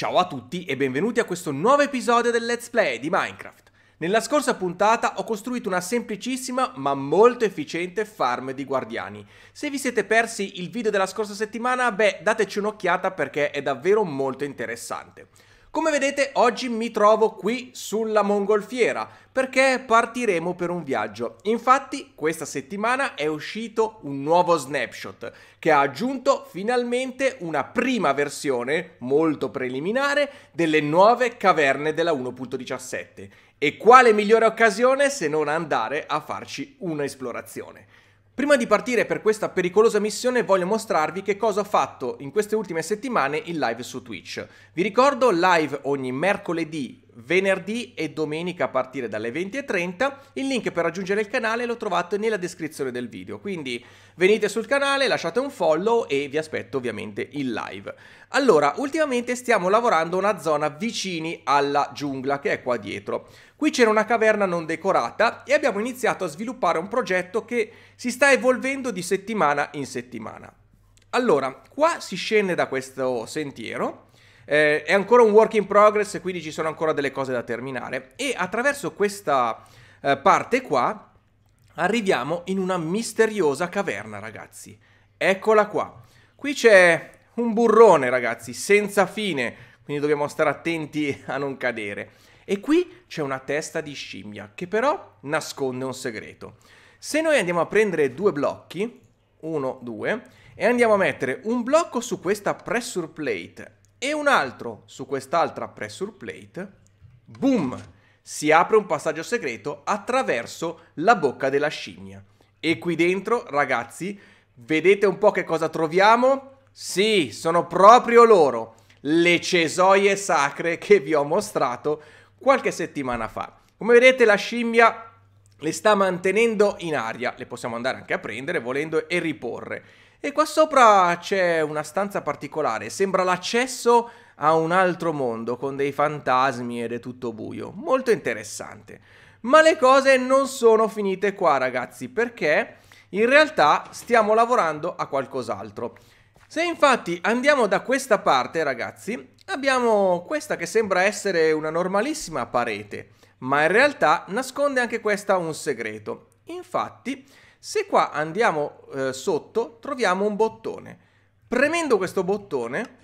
Ciao a tutti e benvenuti a questo nuovo episodio del Let's Play di Minecraft. Nella scorsa puntata ho costruito una semplicissima ma molto efficiente farm di guardiani. Se vi siete persi il video della scorsa settimana, beh, dateci un'occhiata perché è davvero molto interessante. Come vedete oggi mi trovo qui sulla mongolfiera perché partiremo per un viaggio. Infatti questa settimana è uscito un nuovo snapshot che ha aggiunto finalmente una prima versione molto preliminare delle nuove caverne della 1.17 e quale migliore occasione se non andare a farci un'esplorazione. Prima di partire per questa pericolosa missione voglio mostrarvi che cosa ho fatto in queste ultime settimane in live su Twitch. Vi ricordo live ogni mercoledì venerdì e domenica a partire dalle 20.30. Il link per raggiungere il canale lo trovate nella descrizione del video, quindi venite sul canale, lasciate un follow e vi aspetto ovviamente in live. Allora, ultimamente stiamo lavorando una zona vicini alla giungla che è qua dietro. Qui c'era una caverna non decorata e abbiamo iniziato a sviluppare un progetto che si sta evolvendo di settimana in settimana. Allora, qua si scende da questo sentiero eh, è ancora un work in progress quindi ci sono ancora delle cose da terminare. E attraverso questa eh, parte qua arriviamo in una misteriosa caverna, ragazzi. Eccola qua. Qui c'è un burrone, ragazzi, senza fine, quindi dobbiamo stare attenti a non cadere. E qui c'è una testa di scimmia, che però nasconde un segreto. Se noi andiamo a prendere due blocchi, uno, due, e andiamo a mettere un blocco su questa pressure plate e un altro su quest'altra pressure plate, boom, si apre un passaggio segreto attraverso la bocca della scimmia. E qui dentro, ragazzi, vedete un po' che cosa troviamo? Sì, sono proprio loro, le cesoie sacre che vi ho mostrato qualche settimana fa. Come vedete la scimmia le sta mantenendo in aria, le possiamo andare anche a prendere volendo e riporre. E qua sopra c'è una stanza particolare, sembra l'accesso a un altro mondo con dei fantasmi ed è tutto buio. Molto interessante. Ma le cose non sono finite qua ragazzi perché in realtà stiamo lavorando a qualcos'altro. Se infatti andiamo da questa parte ragazzi abbiamo questa che sembra essere una normalissima parete ma in realtà nasconde anche questa un segreto. Infatti se qua andiamo eh, sotto, troviamo un bottone. Premendo questo bottone,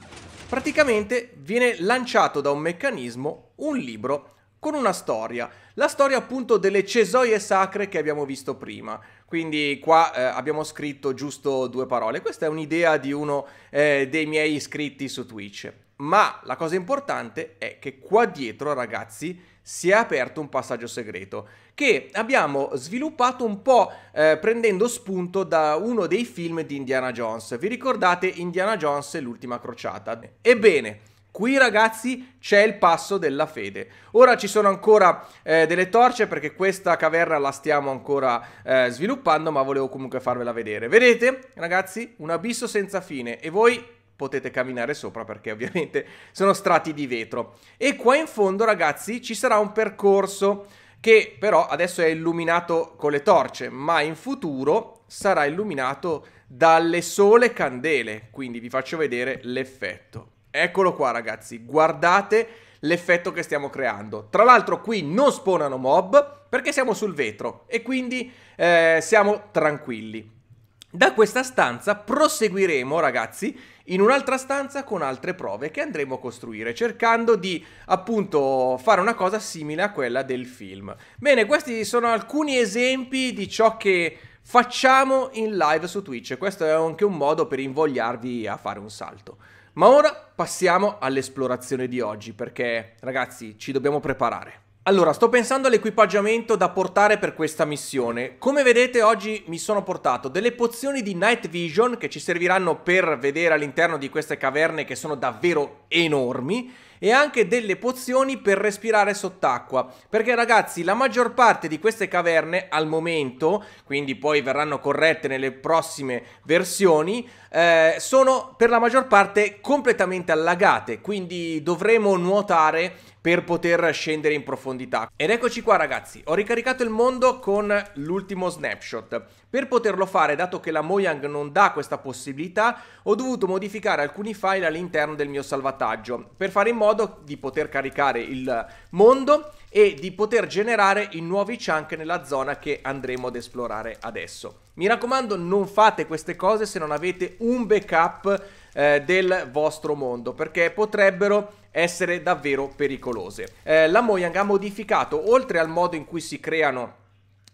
praticamente viene lanciato da un meccanismo un libro con una storia. La storia appunto delle cesoie sacre che abbiamo visto prima. Quindi qua eh, abbiamo scritto giusto due parole. Questa è un'idea di uno eh, dei miei iscritti su Twitch. Ma la cosa importante è che qua dietro, ragazzi, si è aperto un passaggio segreto che abbiamo sviluppato un po' eh, prendendo spunto da uno dei film di Indiana Jones. Vi ricordate Indiana Jones e l'ultima crociata? Ebbene, Qui ragazzi c'è il passo della fede. Ora ci sono ancora eh, delle torce perché questa caverna la stiamo ancora eh, sviluppando, ma volevo comunque farvela vedere. Vedete ragazzi? Un abisso senza fine. E voi potete camminare sopra perché ovviamente sono strati di vetro. E qua in fondo ragazzi ci sarà un percorso che però adesso è illuminato con le torce, ma in futuro sarà illuminato dalle sole candele, quindi vi faccio vedere l'effetto. Eccolo qua ragazzi, guardate l'effetto che stiamo creando. Tra l'altro qui non spawnano mob perché siamo sul vetro e quindi eh, siamo tranquilli. Da questa stanza proseguiremo, ragazzi, in un'altra stanza con altre prove che andremo a costruire, cercando di, appunto, fare una cosa simile a quella del film. Bene, questi sono alcuni esempi di ciò che facciamo in live su Twitch. Questo è anche un modo per invogliarvi a fare un salto. Ma ora passiamo all'esplorazione di oggi, perché, ragazzi, ci dobbiamo preparare. Allora, sto pensando all'equipaggiamento da portare per questa missione. Come vedete oggi mi sono portato delle pozioni di Night Vision che ci serviranno per vedere all'interno di queste caverne che sono davvero enormi e anche delle pozioni per respirare sott'acqua. Perché ragazzi, la maggior parte di queste caverne al momento, quindi poi verranno corrette nelle prossime versioni, eh, sono per la maggior parte completamente allagate, quindi dovremo nuotare per poter scendere in profondità. Ed eccoci qua ragazzi, ho ricaricato il mondo con l'ultimo snapshot. Per poterlo fare, dato che la Mojang non dà questa possibilità, ho dovuto modificare alcuni file all'interno del mio salvataggio per fare in modo di poter caricare il mondo e di poter generare i nuovi chunk nella zona che andremo ad esplorare adesso. Mi raccomando, non fate queste cose se non avete un backup eh, del vostro mondo, perché potrebbero essere davvero pericolose. Eh, la Mojang ha modificato, oltre al modo in cui si creano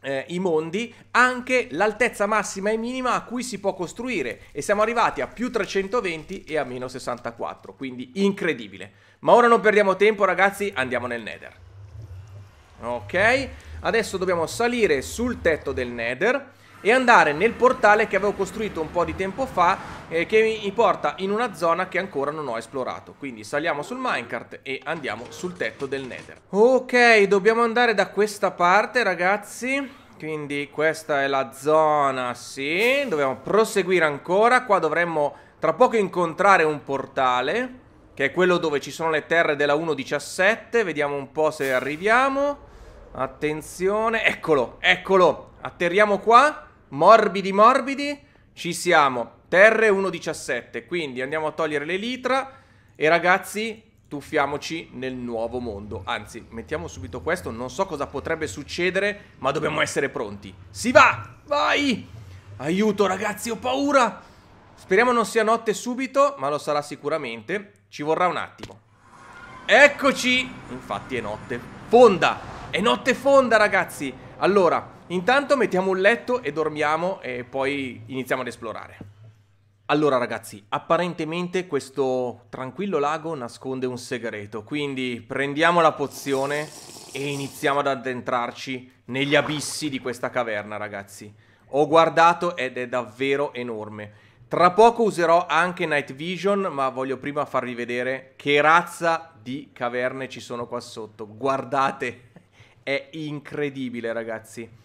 eh, i mondi anche l'altezza massima e minima a cui si può costruire e siamo arrivati a più 320 e a meno 64 quindi incredibile ma ora non perdiamo tempo ragazzi andiamo nel nether ok adesso dobbiamo salire sul tetto del nether e andare nel portale che avevo costruito un po' di tempo fa eh, che mi porta in una zona che ancora non ho esplorato. Quindi saliamo sul minecart e andiamo sul tetto del nether. Ok, dobbiamo andare da questa parte ragazzi. Quindi questa è la zona, sì. Dobbiamo proseguire ancora. Qua dovremmo tra poco incontrare un portale che è quello dove ci sono le terre della 1.17. Vediamo un po' se arriviamo. Attenzione, eccolo, eccolo. Atterriamo qua morbidi morbidi, ci siamo. Terre 1.17, quindi andiamo a togliere le litra e ragazzi tuffiamoci nel nuovo mondo. Anzi, mettiamo subito questo, non so cosa potrebbe succedere, ma dobbiamo essere pronti. Si va! Vai! Aiuto ragazzi, ho paura! Speriamo non sia notte subito, ma lo sarà sicuramente. Ci vorrà un attimo. Eccoci! Infatti è notte fonda! È notte fonda, ragazzi! Allora, Intanto mettiamo un letto e dormiamo e poi iniziamo ad esplorare. Allora ragazzi, apparentemente questo tranquillo lago nasconde un segreto, quindi prendiamo la pozione e iniziamo ad addentrarci negli abissi di questa caverna ragazzi. Ho guardato ed è davvero enorme. Tra poco userò anche Night Vision, ma voglio prima farvi vedere che razza di caverne ci sono qua sotto. Guardate, è incredibile ragazzi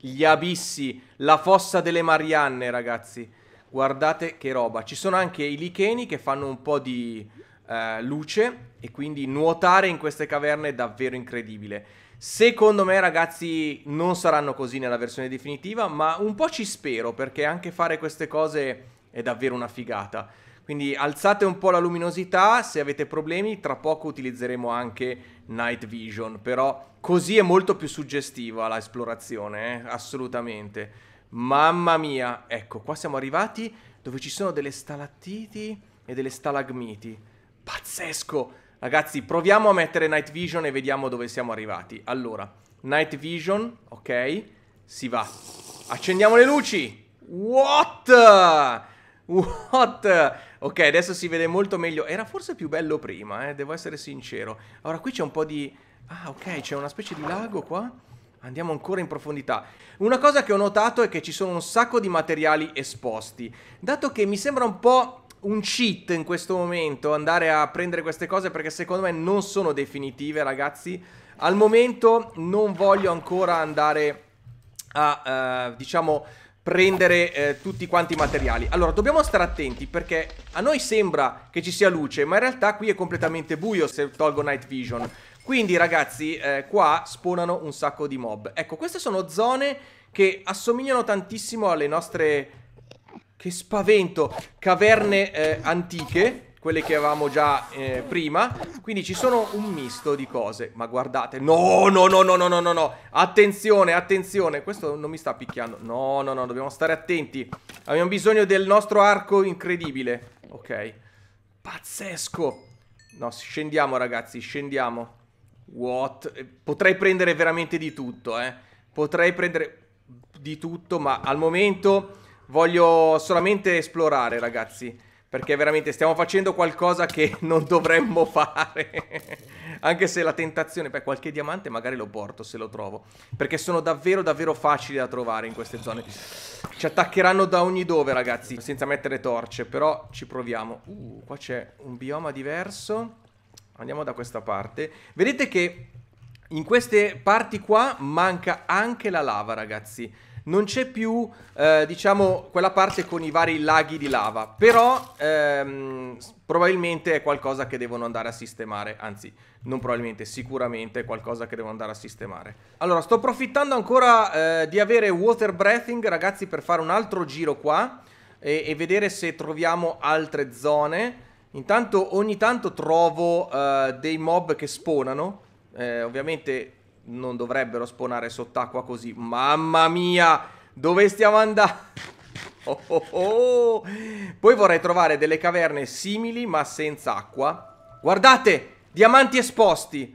gli abissi, la fossa delle Marianne, ragazzi. Guardate che roba. Ci sono anche i licheni che fanno un po' di eh, luce e quindi nuotare in queste caverne è davvero incredibile. Secondo me, ragazzi, non saranno così nella versione definitiva, ma un po' ci spero perché anche fare queste cose è davvero una figata. Quindi alzate un po' la luminosità, se avete problemi tra poco utilizzeremo anche night vision, però così è molto più suggestiva l'esplorazione, eh? assolutamente. Mamma mia, ecco, qua siamo arrivati dove ci sono delle stalattiti e delle stalagmiti. Pazzesco! Ragazzi, proviamo a mettere night vision e vediamo dove siamo arrivati. Allora, night vision, ok, si va. Accendiamo le luci! What? What? Ok, adesso si vede molto meglio. Era forse più bello prima, eh, devo essere sincero. Allora, qui c'è un po' di... Ah, ok, c'è una specie di lago qua. Andiamo ancora in profondità. Una cosa che ho notato è che ci sono un sacco di materiali esposti. Dato che mi sembra un po' un cheat in questo momento andare a prendere queste cose perché secondo me non sono definitive, ragazzi. Al momento non voglio ancora andare a, eh, diciamo prendere eh, tutti quanti i materiali. Allora, dobbiamo stare attenti perché a noi sembra che ci sia luce, ma in realtà qui è completamente buio se tolgo night vision. Quindi, ragazzi, eh, qua spawnano un sacco di mob. Ecco, queste sono zone che assomigliano tantissimo alle nostre... Che spavento! Caverne eh, antiche quelle che avevamo già eh, prima. Quindi ci sono un misto di cose. Ma guardate, no, no, no, no, no, no, no, no. Attenzione, attenzione. Questo non mi sta picchiando. No, no, no, dobbiamo stare attenti. Abbiamo bisogno del nostro arco incredibile. Ok. Pazzesco. No, scendiamo ragazzi, scendiamo. What? Eh, potrei prendere veramente di tutto, eh. Potrei prendere di tutto, ma al momento voglio solamente esplorare, ragazzi perché veramente stiamo facendo qualcosa che non dovremmo fare. Anche se la tentazione beh, qualche diamante magari lo porto se lo trovo, perché sono davvero davvero facili da trovare in queste zone. Ci attaccheranno da ogni dove, ragazzi, senza mettere torce, però ci proviamo. Uh, qua c'è un bioma diverso. Andiamo da questa parte. Vedete che in queste parti qua manca anche la lava, ragazzi non c'è più, eh, diciamo, quella parte con i vari laghi di lava, però ehm, probabilmente è qualcosa che devono andare a sistemare, anzi, non probabilmente, sicuramente è qualcosa che devono andare a sistemare. Allora, sto approfittando ancora eh, di avere water breathing, ragazzi, per fare un altro giro qua e, e vedere se troviamo altre zone. Intanto ogni tanto trovo eh, dei mob che spawnano, eh, ovviamente non dovrebbero spawnare sott'acqua così. Mamma mia, dove stiamo andando? Oh oh oh. Poi vorrei trovare delle caverne simili ma senza acqua. Guardate, diamanti esposti.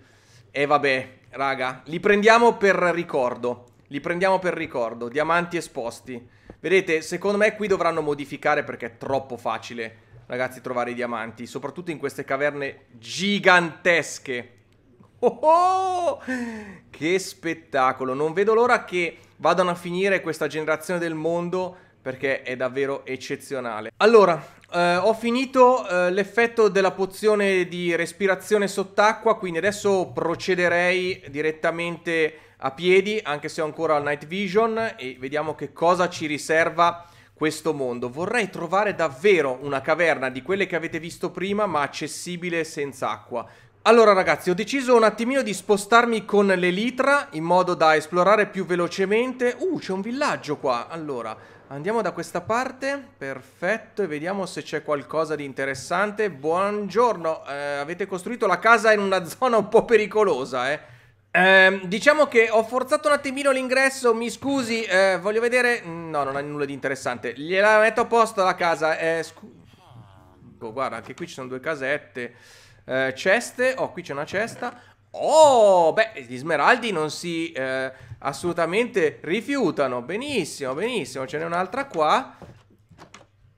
E eh, vabbè, raga, li prendiamo per ricordo. Li prendiamo per ricordo, diamanti esposti. Vedete, secondo me qui dovranno modificare perché è troppo facile, ragazzi, trovare i diamanti. Soprattutto in queste caverne gigantesche. Oh oh! Che spettacolo! Non vedo l'ora che vadano a finire questa generazione del mondo perché è davvero eccezionale. Allora, eh, ho finito eh, l'effetto della pozione di respirazione sott'acqua, quindi adesso procederei direttamente a piedi, anche se ho ancora il night vision, e vediamo che cosa ci riserva questo mondo. Vorrei trovare davvero una caverna di quelle che avete visto prima, ma accessibile senza acqua. Allora ragazzi ho deciso un attimino di spostarmi con l'elitra in modo da esplorare più velocemente Uh c'è un villaggio qua Allora andiamo da questa parte Perfetto e vediamo se c'è qualcosa di interessante Buongiorno eh, avete costruito la casa in una zona un po' pericolosa eh eh, diciamo che ho forzato un attimino l'ingresso, mi scusi, eh, voglio vedere... No, non ha nulla di interessante. Gliela metto a posto la casa, eh, scu... oh, guarda, anche qui ci sono due casette... Eh, ceste, oh qui c'è una cesta. Oh, beh, gli smeraldi non si eh, assolutamente rifiutano. Benissimo, benissimo. Ce n'è un'altra qua.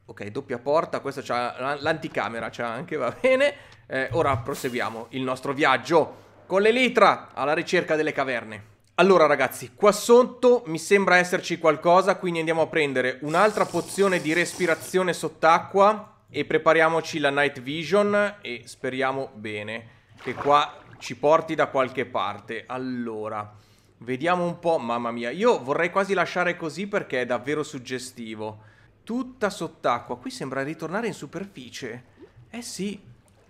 Ok, doppia porta, questa c'ha l'anticamera, c'ha anche, va bene. Eh, ora proseguiamo il nostro viaggio con l'elitra alla ricerca delle caverne. Allora ragazzi, qua sotto mi sembra esserci qualcosa, quindi andiamo a prendere un'altra pozione di respirazione sott'acqua e prepariamoci la night vision e speriamo bene che qua ci porti da qualche parte. Allora, vediamo un po', mamma mia, io vorrei quasi lasciare così perché è davvero suggestivo. Tutta sott'acqua, qui sembra ritornare in superficie. Eh sì,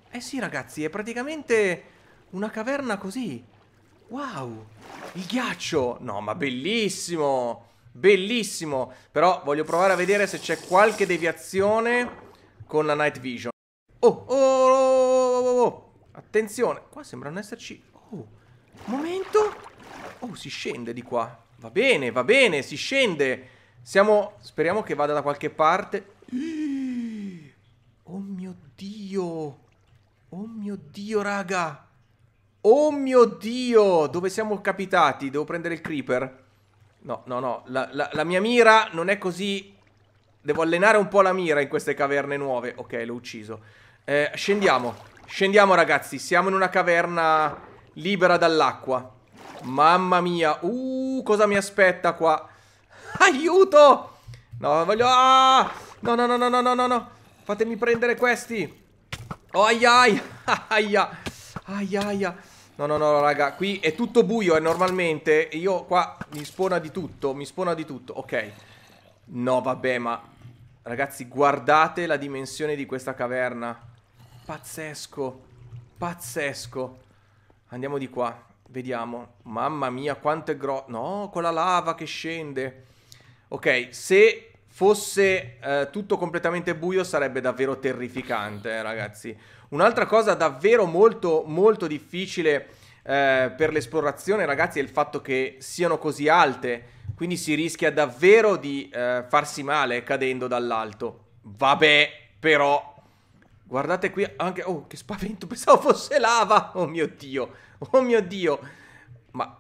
eh sì ragazzi, è praticamente una caverna così. Wow, il ghiaccio! No, ma bellissimo! Bellissimo! Però voglio provare a vedere se c'è qualche deviazione con la night vision. Oh, oh, oh, oh, oh. oh. attenzione, qua sembrano esserci... Oh, momento. Oh, si scende di qua. Va bene, va bene, si scende. Siamo... Speriamo che vada da qualche parte. Oh mio Dio. Oh mio Dio, raga. Oh mio Dio. Dove siamo capitati? Devo prendere il creeper. No, no, no. La, la, la mia mira non è così Devo allenare un po' la mira in queste caverne nuove. Ok, l'ho ucciso. Eh, scendiamo. Scendiamo, ragazzi. Siamo in una caverna libera dall'acqua. Mamma mia. Uh, cosa mi aspetta qua? Aiuto! No, voglio... Ah! No, no, no, no, no, no, no. Fatemi prendere questi. Oh, aia, aia. Aia, aia. aia. No, no, no, raga, qui è tutto buio e eh, normalmente io qua mi spona di tutto, mi spona di tutto, ok. No, vabbè, ma Ragazzi, guardate la dimensione di questa caverna. Pazzesco. Pazzesco. Andiamo di qua. Vediamo. Mamma mia, quanto è grosso. No, con la lava che scende. Ok, se fosse eh, tutto completamente buio sarebbe davvero terrificante, eh, ragazzi. Un'altra cosa davvero molto, molto difficile eh, per l'esplorazione, ragazzi, è il fatto che siano così alte quindi si rischia davvero di eh, farsi male cadendo dall'alto. Vabbè, però... Guardate qui anche... Oh, che spavento, pensavo fosse lava! Oh mio Dio, oh mio Dio! Ma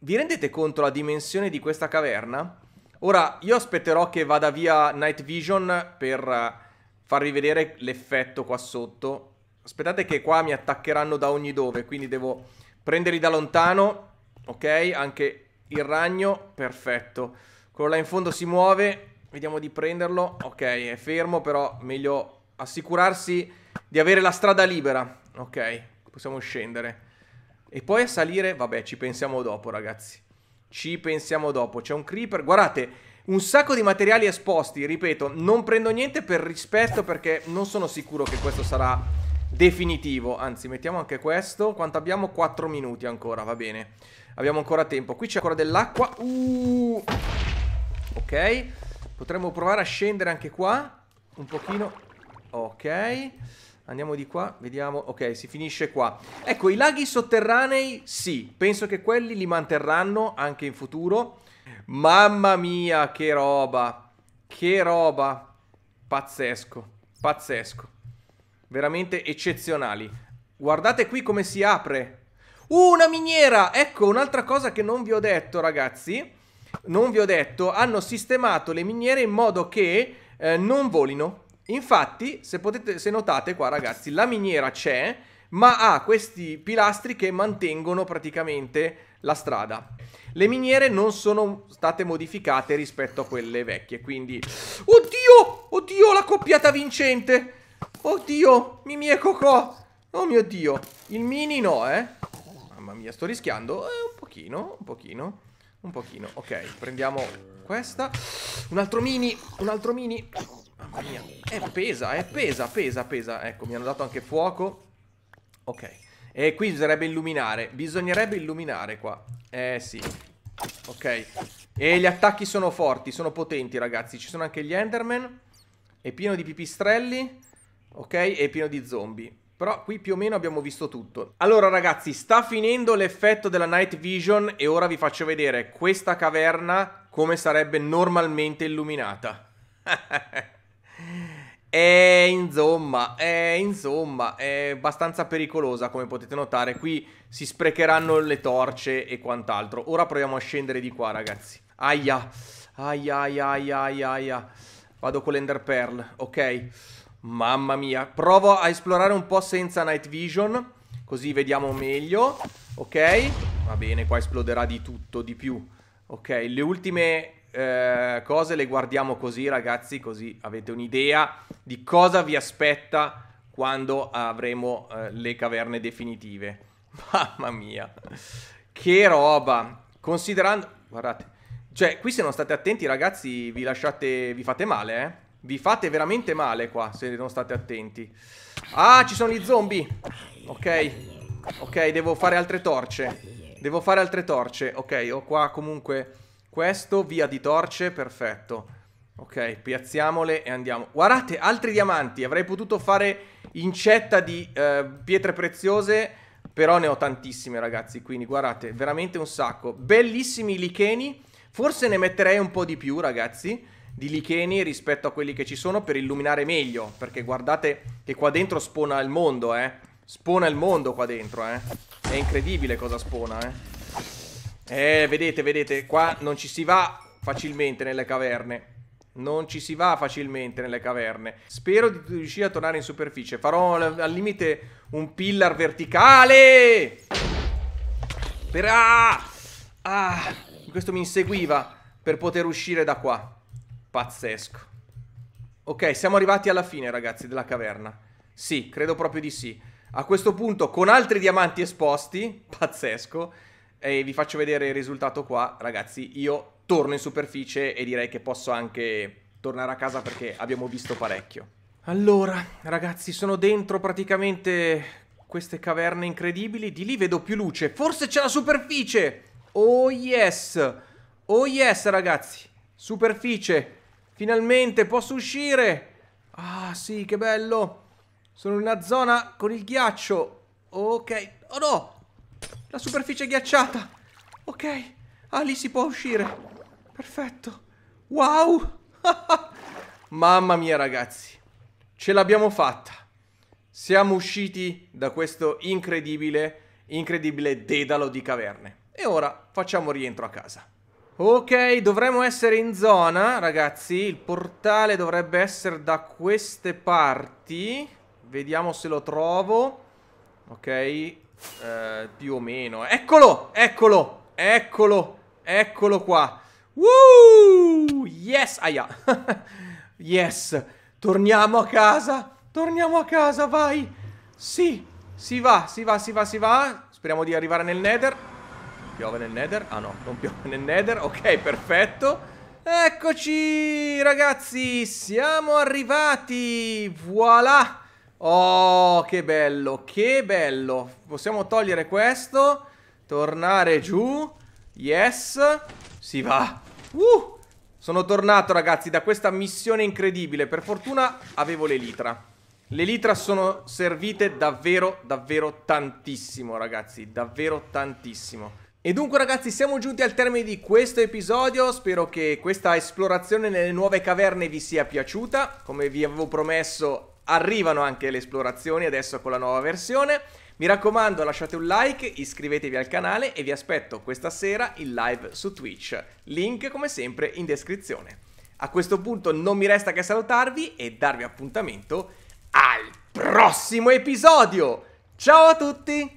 vi rendete conto la dimensione di questa caverna? Ora, io aspetterò che vada via Night Vision per eh, farvi vedere l'effetto qua sotto. Aspettate che qua mi attaccheranno da ogni dove, quindi devo prenderli da lontano. Ok, anche il ragno, perfetto. Quello là in fondo si muove, vediamo di prenderlo. Ok, è fermo, però meglio assicurarsi di avere la strada libera. Ok, possiamo scendere. E poi a salire, vabbè, ci pensiamo dopo, ragazzi. Ci pensiamo dopo. C'è un creeper. Guardate, un sacco di materiali esposti, ripeto, non prendo niente per rispetto perché non sono sicuro che questo sarà definitivo. Anzi, mettiamo anche questo. Quanto abbiamo? 4 minuti ancora, va bene. Abbiamo ancora tempo. Qui c'è ancora dell'acqua. Uh! Ok. Potremmo provare a scendere anche qua. Un pochino. Ok. Andiamo di qua, vediamo. Ok, si finisce qua. Ecco, i laghi sotterranei, sì. Penso che quelli li manterranno anche in futuro. Mamma mia, che roba. Che roba. Pazzesco. Pazzesco. Veramente eccezionali. Guardate qui come si apre Uh, una miniera! Ecco, un'altra cosa che non vi ho detto, ragazzi. Non vi ho detto, hanno sistemato le miniere in modo che eh, non volino. Infatti, se, potete, se notate qua, ragazzi, la miniera c'è, ma ha questi pilastri che mantengono praticamente la strada. Le miniere non sono state modificate rispetto a quelle vecchie, quindi... Oddio! Oddio, la coppiata vincente! Oddio, Mimi e Cocò! Oh mio Dio, il mini no, eh? Mamma mia, sto rischiando eh, un pochino, un pochino, un pochino. Ok, prendiamo questa. Un altro mini, un altro mini. Mamma mia, è eh, pesa, è eh, pesa, pesa, pesa. Ecco, mi hanno dato anche fuoco. Ok. E qui bisognerebbe illuminare. Bisognerebbe illuminare qua. Eh sì. Ok. E gli attacchi sono forti, sono potenti ragazzi. Ci sono anche gli Enderman. È pieno di pipistrelli. Ok, è pieno di zombie. Però qui più o meno abbiamo visto tutto. Allora ragazzi, sta finendo l'effetto della night vision e ora vi faccio vedere questa caverna come sarebbe normalmente illuminata. E insomma, è insomma, è abbastanza pericolosa come potete notare. Qui si sprecheranno le torce e quant'altro. Ora proviamo a scendere di qua ragazzi. Aia, aia, aia, aia, aia. Vado con l'Ender Pearl, ok. Mamma mia, provo a esplorare un po' senza night vision, così vediamo meglio, ok? Va bene, qua esploderà di tutto, di più. Ok, le ultime eh, cose le guardiamo così ragazzi, così avete un'idea di cosa vi aspetta quando avremo eh, le caverne definitive. Mamma mia, che roba! Considerando, guardate, cioè qui se non state attenti ragazzi vi lasciate, vi fate male eh? Vi fate veramente male qua, se non state attenti. Ah, ci sono gli zombie. Ok. Ok, devo fare altre torce. Devo fare altre torce. Ok, ho qua comunque questo, via di torce, perfetto. Ok, piazziamole e andiamo. Guardate, altri diamanti. Avrei potuto fare incetta di eh, pietre preziose, però ne ho tantissime, ragazzi. Quindi, guardate, veramente un sacco. Bellissimi licheni. Forse ne metterei un po' di più, ragazzi di licheni rispetto a quelli che ci sono per illuminare meglio, perché guardate che qua dentro spona il mondo, eh. Spona il mondo qua dentro, eh. È incredibile cosa spona, eh. Eh, vedete, vedete, qua non ci si va facilmente nelle caverne. Non ci si va facilmente nelle caverne. Spero di riuscire a tornare in superficie. Farò al limite un pillar verticale. Per... Ah! ah! Questo mi inseguiva per poter uscire da qua. Pazzesco. Ok, siamo arrivati alla fine, ragazzi, della caverna. Sì, credo proprio di sì. A questo punto, con altri diamanti esposti, pazzesco, e vi faccio vedere il risultato qua, ragazzi, io torno in superficie e direi che posso anche tornare a casa perché abbiamo visto parecchio. Allora, ragazzi, sono dentro praticamente queste caverne incredibili. Di lì vedo più luce. Forse c'è la superficie! Oh yes! Oh yes, ragazzi! Superficie! Finalmente posso uscire. Ah, sì, che bello. Sono in una zona con il ghiaccio. Ok. Oh no! La superficie è ghiacciata. Ok. Ah, lì si può uscire. Perfetto. Wow! Mamma mia, ragazzi. Ce l'abbiamo fatta. Siamo usciti da questo incredibile, incredibile dedalo di caverne. E ora facciamo rientro a casa. Ok, dovremmo essere in zona, ragazzi. Il portale dovrebbe essere da queste parti. Vediamo se lo trovo. Ok, eh, più o meno. Eccolo, eccolo, eccolo, eccolo qua. Woo! Yes, aia. yes, torniamo a casa, torniamo a casa, vai. Sì, si va, si va, si va, si va. Speriamo di arrivare nel nether. Piove nel nether? Ah no, non piove nel nether. Ok, perfetto. Eccoci ragazzi, siamo arrivati. Voilà. Oh, che bello, che bello. Possiamo togliere questo. Tornare giù. Yes. Si va. Uh. Sono tornato ragazzi da questa missione incredibile Per fortuna avevo l'elitra litra sono servite davvero davvero tantissimo ragazzi Davvero tantissimo e dunque ragazzi siamo giunti al termine di questo episodio, spero che questa esplorazione nelle nuove caverne vi sia piaciuta, come vi avevo promesso arrivano anche le esplorazioni adesso con la nuova versione, mi raccomando lasciate un like, iscrivetevi al canale e vi aspetto questa sera in live su Twitch, link come sempre in descrizione. A questo punto non mi resta che salutarvi e darvi appuntamento al prossimo episodio! Ciao a tutti!